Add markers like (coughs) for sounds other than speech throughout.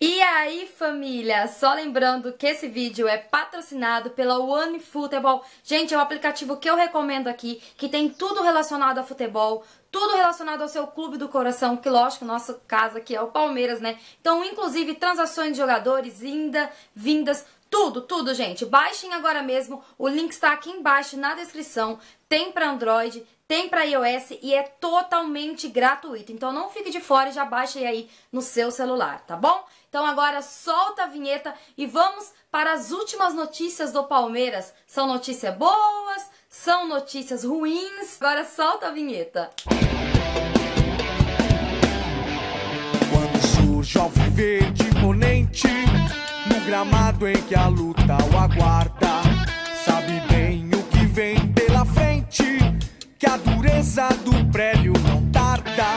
E aí família, só lembrando que esse vídeo é patrocinado pela One Futebol. Gente, é um aplicativo que eu recomendo aqui, que tem tudo relacionado a futebol, tudo relacionado ao seu clube do coração, que lógico, nosso caso aqui é o Palmeiras, né? Então, inclusive, transações de jogadores, ainda vindas, tudo, tudo, gente. Baixem agora mesmo. O link está aqui embaixo na descrição. Tem para Android, tem para iOS e é totalmente gratuito. Então não fique de fora e já baixe aí no seu celular, tá bom? Então agora solta a vinheta e vamos para as últimas notícias do Palmeiras. São notícias boas, são notícias ruins. Agora solta a vinheta. Quando surge alvo verde gramado em que a luta o aguarda. Sabe bem o que vem pela frente, que a dureza do prédio não tarda.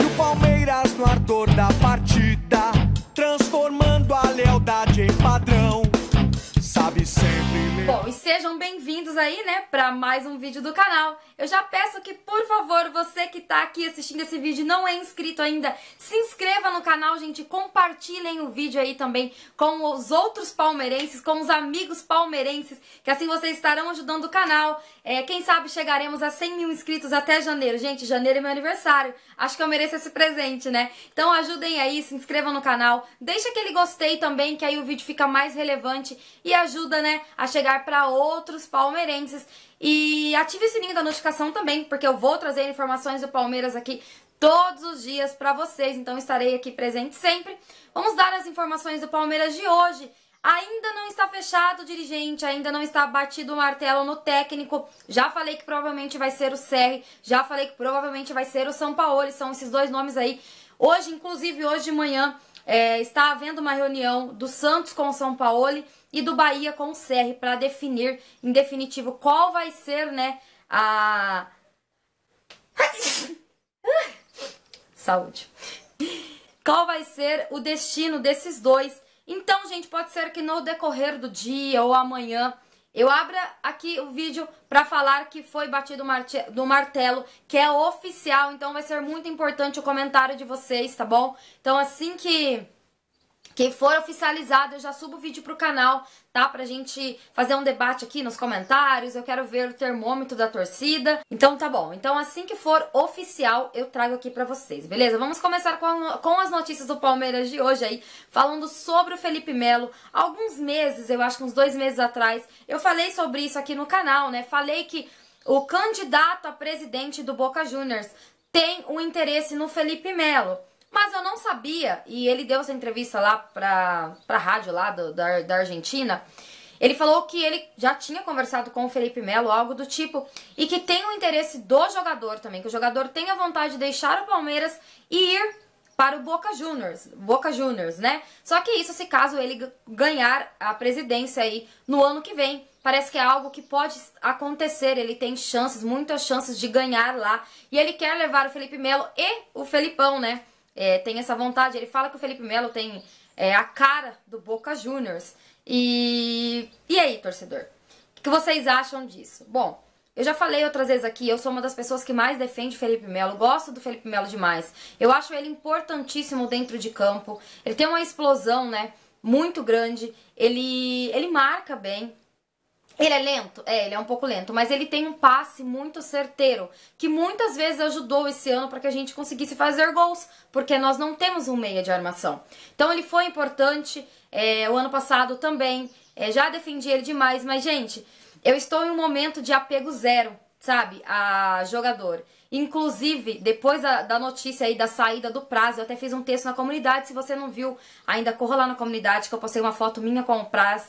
E o Palmeiras no ardor da partida, transformando a lealdade em padrão sejam bem-vindos aí, né, para mais um vídeo do canal. Eu já peço que, por favor, você que tá aqui assistindo esse vídeo e não é inscrito ainda, se inscreva no canal, gente, compartilhem o vídeo aí também com os outros palmeirenses, com os amigos palmeirenses, que assim vocês estarão ajudando o canal. É, quem sabe chegaremos a 100 mil inscritos até janeiro. Gente, janeiro é meu aniversário, acho que eu mereço esse presente, né? Então ajudem aí, se inscrevam no canal, deixa aquele gostei também, que aí o vídeo fica mais relevante e ajuda, né, a chegar para outros palmeirenses. E ative o sininho da notificação também, porque eu vou trazer informações do Palmeiras aqui todos os dias para vocês, então estarei aqui presente sempre. Vamos dar as informações do Palmeiras de hoje. Ainda não está fechado o dirigente, ainda não está batido o martelo no técnico. Já falei que provavelmente vai ser o Serri, já falei que provavelmente vai ser o São Paulo, são esses dois nomes aí. Hoje, inclusive hoje de manhã, é, está havendo uma reunião do Santos com o São Paulo e do Bahia com o CR para definir, em definitivo, qual vai ser, né, a... (coughs) Saúde. Qual vai ser o destino desses dois. Então, gente, pode ser que no decorrer do dia ou amanhã eu abro aqui o vídeo para falar que foi batido do martelo, que é oficial, então vai ser muito importante o comentário de vocês, tá bom? Então assim que quem for oficializado, eu já subo o vídeo pro canal, tá? Pra gente fazer um debate aqui nos comentários. Eu quero ver o termômetro da torcida. Então tá bom. Então assim que for oficial, eu trago aqui pra vocês, beleza? Vamos começar com, com as notícias do Palmeiras de hoje aí, falando sobre o Felipe Melo. Alguns meses, eu acho que uns dois meses atrás, eu falei sobre isso aqui no canal, né? Falei que o candidato a presidente do Boca Juniors tem um interesse no Felipe Melo. Mas eu não sabia, e ele deu essa entrevista lá pra, pra rádio lá do, da, da Argentina, ele falou que ele já tinha conversado com o Felipe Melo, algo do tipo, e que tem o interesse do jogador também, que o jogador tenha vontade de deixar o Palmeiras e ir para o Boca Juniors, Boca Juniors, né? Só que é isso se caso ele ganhar a presidência aí no ano que vem. Parece que é algo que pode acontecer, ele tem chances, muitas chances de ganhar lá. E ele quer levar o Felipe Melo e o Felipão, né? é, tem essa vontade. Ele fala que o Felipe Melo tem é, a cara do Boca Juniors. E, e aí, torcedor? O que vocês acham disso? Bom, eu já falei outras vezes aqui, eu sou uma das pessoas que mais defende Felipe Melo, gosto do Felipe Melo demais. Eu acho ele importantíssimo dentro de campo. Ele tem uma explosão, né? Muito grande. Ele, ele marca bem. Ele é lento? É, ele é um pouco lento, mas ele tem um passe muito certeiro, que muitas vezes ajudou esse ano para que a gente conseguisse fazer gols, porque nós não temos um meia de armação. Então ele foi importante, é, o ano passado também, é, já defendi ele demais, mas gente, eu estou em um momento de apego zero, sabe, a jogador. Inclusive, depois da, da, notícia aí da saída do prazo, eu até fiz um texto na comunidade, se você não viu, ainda corra lá na comunidade que eu postei uma foto minha com o prazo.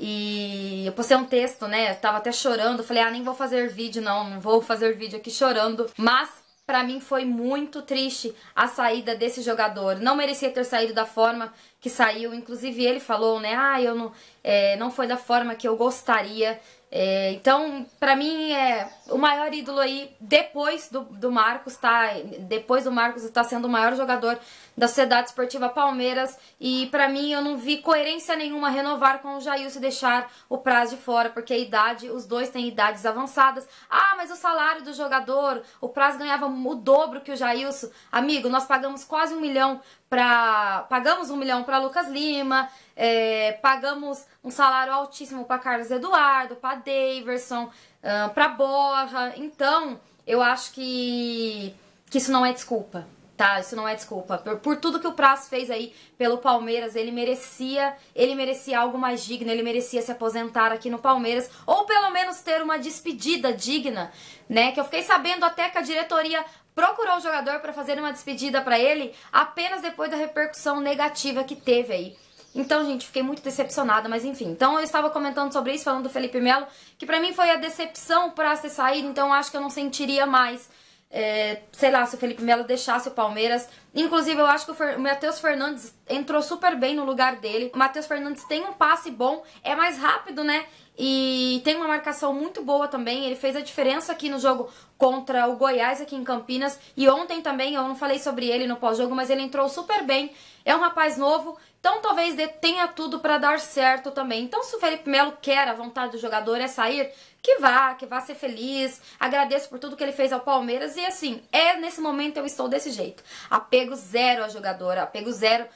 E eu postei um texto, né? Eu tava até chorando. Falei, ah, nem vou fazer vídeo, não. Não vou fazer vídeo aqui chorando. Mas para mim foi muito triste a saída desse jogador. Não merecia ter saído da forma que saiu. Inclusive ele falou, né? Ah, eu não, é, não foi da forma que eu gostaria é, então, para mim, é o maior ídolo aí, depois do, do Marcos, tá? Depois do Marcos, está sendo o maior jogador da Sociedade Esportiva Palmeiras. E para mim, eu não vi coerência nenhuma renovar com o Jair se deixar o prazo de fora, porque a idade, os dois têm idades avançadas. Ah, mas o salário do jogador, o prazo ganhava o dobro que o Jailson. Amigo, nós pagamos quase um milhão para pagamos um milhão para Lucas Lima, é, pagamos um salário altíssimo para Carlos Eduardo, para Daverson, uh, ah, para Borra. Então, eu acho que que isso não é desculpa, tá? Isso não é desculpa. Por, por tudo que o Praz fez aí pelo Palmeiras, ele merecia, ele merecia algo mais digno, ele merecia se aposentar aqui no Palmeiras ou pelo menos ter uma despedida digna, né? Que eu fiquei sabendo até que a diretoria procurou o jogador para fazer uma despedida para ele apenas depois da repercussão negativa que teve aí. Então, gente, fiquei muito decepcionada, mas enfim. Então, eu estava comentando sobre isso, falando do Felipe Melo, que para mim foi a decepção para ser saído, então acho que eu não sentiria mais é, sei lá, se o Felipe Melo deixasse o Palmeiras. Inclusive, eu acho que o, Fer... o Matheus Fernandes entrou super bem no lugar dele. O Matheus Fernandes tem um passe bom, é mais rápido, né? E tem uma marcação muito boa também. Ele fez a diferença aqui no jogo contra o Goiás, aqui em Campinas. E ontem também, eu não falei sobre ele no pós-jogo, mas ele entrou super bem. É um rapaz novo, então talvez tenha tudo para dar certo também. Então se o Felipe Melo quer, a vontade do jogador é sair, que vá, que vá ser feliz. Agradeço por tudo que ele fez ao Palmeiras e assim, é nesse momento eu estou desse jeito. Apego zero à jogadora, apego zero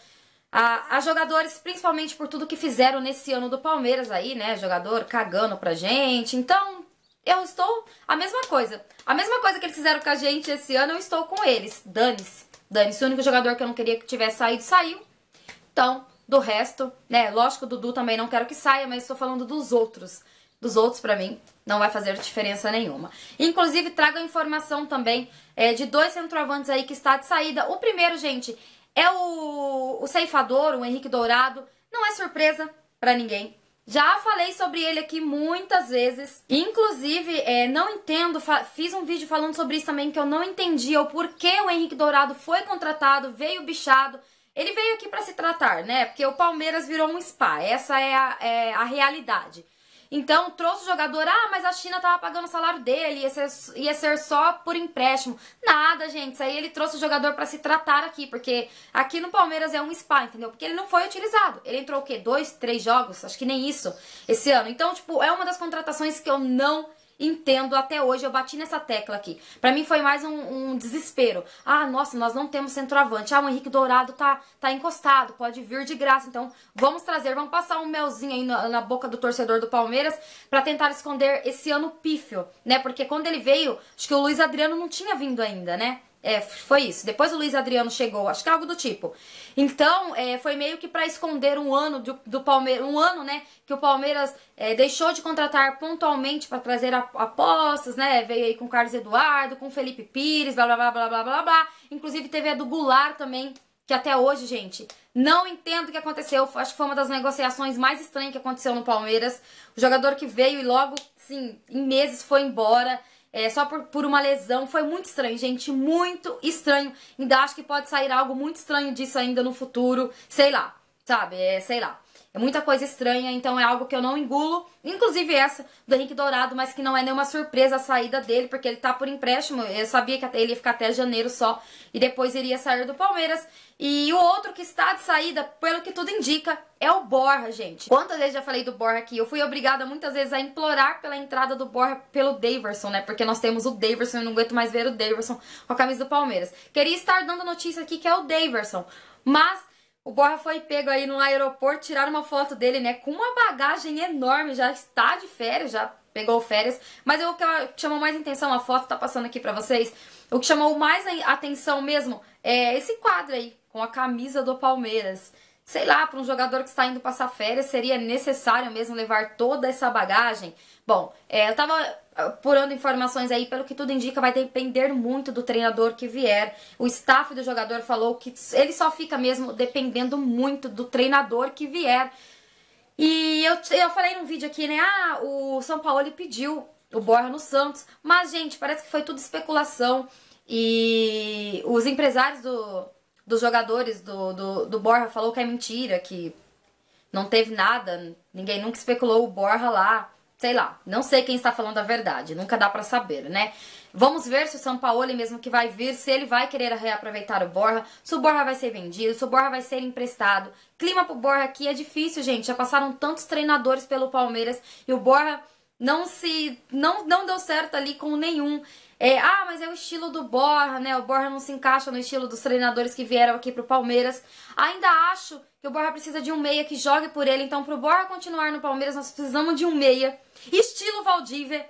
a, a, jogadores, principalmente por tudo que fizeram nesse ano do Palmeiras aí, né? Jogador cagando pra gente. Então, eu estou a mesma coisa. A mesma coisa que eles fizeram com a gente esse ano, eu estou com eles. Dane-se. Dane-se. O único jogador que eu não queria que tivesse saído, saiu. Então, do resto, né? Lógico, o Dudu também não quero que saia, mas estou falando dos outros. Dos outros, pra mim, não vai fazer diferença nenhuma. Inclusive, trago a informação também é, de dois centroavantes aí que está de saída. O primeiro, gente, é o, o ceifador, o Henrique Dourado. Não é surpresa para ninguém. Já falei sobre ele aqui muitas vezes. Inclusive, é, não entendo, fiz um vídeo falando sobre isso também, que eu não entendia o porquê o Henrique Dourado foi contratado, veio bichado. Ele veio aqui para se tratar, né? Porque o Palmeiras virou um spa, essa é a, é a realidade. Então, trouxe o jogador, ah, mas a China tava pagando o salário dele, ia ser, ia ser só por empréstimo. Nada, gente, isso aí ele trouxe o jogador para se tratar aqui, porque aqui no Palmeiras é um spa, entendeu? Porque ele não foi utilizado. Ele entrou o quê? Dois, três jogos? Acho que nem isso, esse ano. Então, tipo, é uma das contratações que eu não entendo até hoje, eu bati nessa tecla aqui. Pra mim foi mais um, um desespero. Ah, nossa, nós não temos centroavante. Ah, o Henrique Dourado tá, tá encostado, pode vir de graça. Então vamos trazer, vamos passar um melzinho aí na, na boca do torcedor do Palmeiras pra tentar esconder esse ano pífio, né? Porque quando ele veio, acho que o Luiz Adriano não tinha vindo ainda, né? É, foi isso. Depois o Luiz Adriano chegou, acho que é algo do tipo. Então, é, foi meio que para esconder um ano do, do Palmeiras, um ano, né, que o Palmeiras é, deixou de contratar pontualmente para trazer apostas, né? Veio aí com o Carlos Eduardo, com o Felipe Pires, blá blá blá blá blá blá blá. Inclusive teve a do Goulart também, que até hoje, gente, não entendo o que aconteceu. Acho que foi uma das negociações mais estranhas que aconteceu no Palmeiras. O jogador que veio e logo, sim, em meses foi embora é, só por, por uma lesão. Foi muito estranho, gente, muito estranho. Ainda acho que pode sair algo muito estranho disso ainda no futuro, sei lá, sabe? É, sei lá. É muita coisa estranha, então é algo que eu não engulo. Inclusive essa do Henrique Dourado, mas que não é nenhuma surpresa a saída dele, porque ele tá por empréstimo. Eu sabia que ele ia ficar até janeiro só e depois iria sair do Palmeiras. E o outro que está de saída, pelo que tudo indica, é o Borra, gente. Quantas vezes já falei do Borra aqui? Eu fui obrigada muitas vezes a implorar pela entrada do Borra pelo Daverson, né? Porque nós temos o Daverson, eu não aguento mais ver o Daverson com a camisa do Palmeiras. Queria estar dando notícia aqui que é o Daverson, mas o Borja foi pego aí no aeroporto, tiraram uma foto dele, né, com uma bagagem enorme, já está de férias, já pegou férias. Mas o que chamou mais atenção, a foto tá passando aqui pra vocês, o que chamou mais atenção mesmo é esse quadro aí, com a camisa do Palmeiras sei lá, para um jogador que está indo passar férias, seria necessário mesmo levar toda essa bagagem? Bom, é, eu estava ah, apurando informações aí, pelo que tudo indica, vai depender muito do treinador que vier. O staff do jogador falou que ele só fica mesmo dependendo muito do treinador que vier. E eu, eu falei num vídeo aqui, né? Ah, o São Paulo pediu o Borja no Santos, mas, gente, parece que foi tudo especulação. E os empresários do, dos jogadores do, do, do Borja falou que é mentira, que não teve nada, ninguém nunca especulou o Borja lá. Sei lá, não sei quem está falando a verdade, nunca dá para saber, né? Vamos ver se o São Paulo, mesmo que vai vir, se ele vai querer reaproveitar o Borja, se o Borja vai ser vendido, se o Borja vai ser emprestado. Clima pro Borja aqui é difícil, gente. Já passaram tantos treinadores pelo Palmeiras e o Borja não se não não deu certo ali com nenhum. É, ah, mas é o estilo do Borra, né? O Borra não se encaixa no estilo dos treinadores que vieram aqui pro Palmeiras. Ainda acho que o Borra precisa de um meia que jogue por ele. Então, pro Borra continuar no Palmeiras, nós precisamos de um meia. Estilo Valdívia.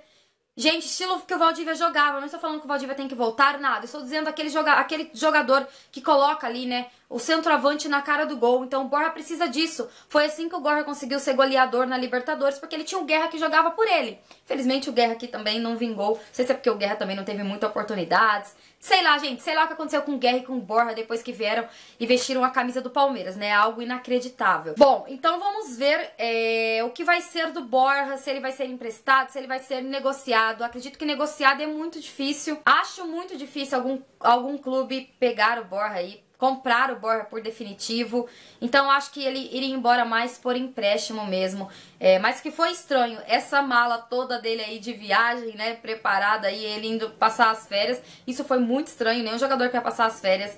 Gente, estilo que o Valdívia jogava. Eu não estou falando que o Valdívia tem que voltar, nada. Eu estou dizendo aquele, joga aquele jogador que coloca ali, né? o centroavante na cara do gol. Então o Borja precisa disso. Foi assim que o Borja conseguiu ser goleador na Libertadores, porque ele tinha o Guerra que jogava por ele. Felizmente o Guerra aqui também não vingou. Não sei se é porque o Guerra também não teve muitas oportunidades. Sei lá, gente, sei lá o que aconteceu com o Guerra e com o Borja depois que vieram e vestiram a camisa do Palmeiras, né? Algo inacreditável. Bom, então vamos ver é, o que vai ser do Borja, se ele vai ser emprestado, se ele vai ser negociado. Acredito que negociado é muito difícil. Acho muito difícil algum, algum clube pegar o Borja aí comprar o Borja por definitivo. Então acho que ele iria embora mais por empréstimo mesmo. É, mas que foi estranho, essa mala toda dele aí de viagem, né, preparada aí, ele indo passar as férias. Isso foi muito estranho, nenhum jogador quer passar as férias,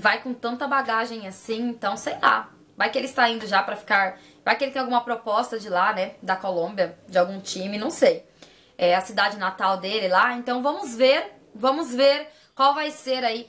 vai com tanta bagagem assim, então sei lá. Vai que ele está indo já para ficar, vai que ele tem alguma proposta de lá, né, da Colômbia, de algum time, não sei. É a cidade natal dele lá, então vamos ver, vamos ver qual vai ser aí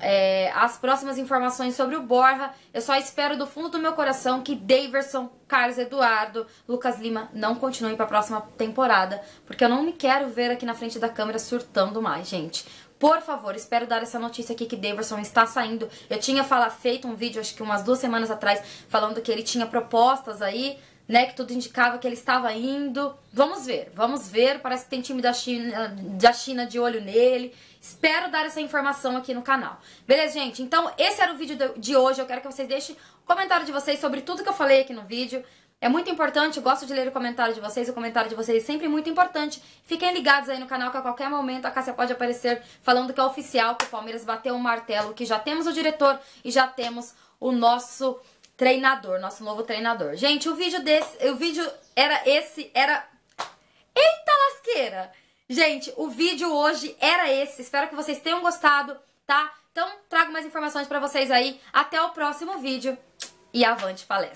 é, as próximas informações sobre o Borja. Eu só espero do fundo do meu coração que Daverson, Carlos Eduardo, Lucas Lima não continuem para a próxima temporada, porque eu não me quero ver aqui na frente da câmera surtando mais, gente. Por favor, espero dar essa notícia aqui que Daverson está saindo. Eu tinha fala, feito um vídeo, acho que umas duas semanas atrás, falando que ele tinha propostas aí né, que tudo indicava que ele estava indo. Vamos ver, vamos ver. Parece que tem time da China, da China de olho nele. Espero dar essa informação aqui no canal. Beleza, gente? Então, esse era o vídeo de hoje. Eu quero que vocês deixem o comentário de vocês sobre tudo que eu falei aqui no vídeo. É muito importante, eu gosto de ler o comentário de vocês, o comentário de vocês é sempre muito importante. Fiquem ligados aí no canal que a qualquer momento a Cássia pode aparecer falando que é oficial que o Palmeiras bateu o um martelo, que já temos o diretor e já temos o nosso Treinador, nosso novo treinador. Gente, o vídeo desse, o vídeo era esse, era... Eita lasqueira! Gente, o vídeo hoje era esse. Espero que vocês tenham gostado, tá? Então, trago mais informações pra vocês aí. Até o próximo vídeo e avante palestra!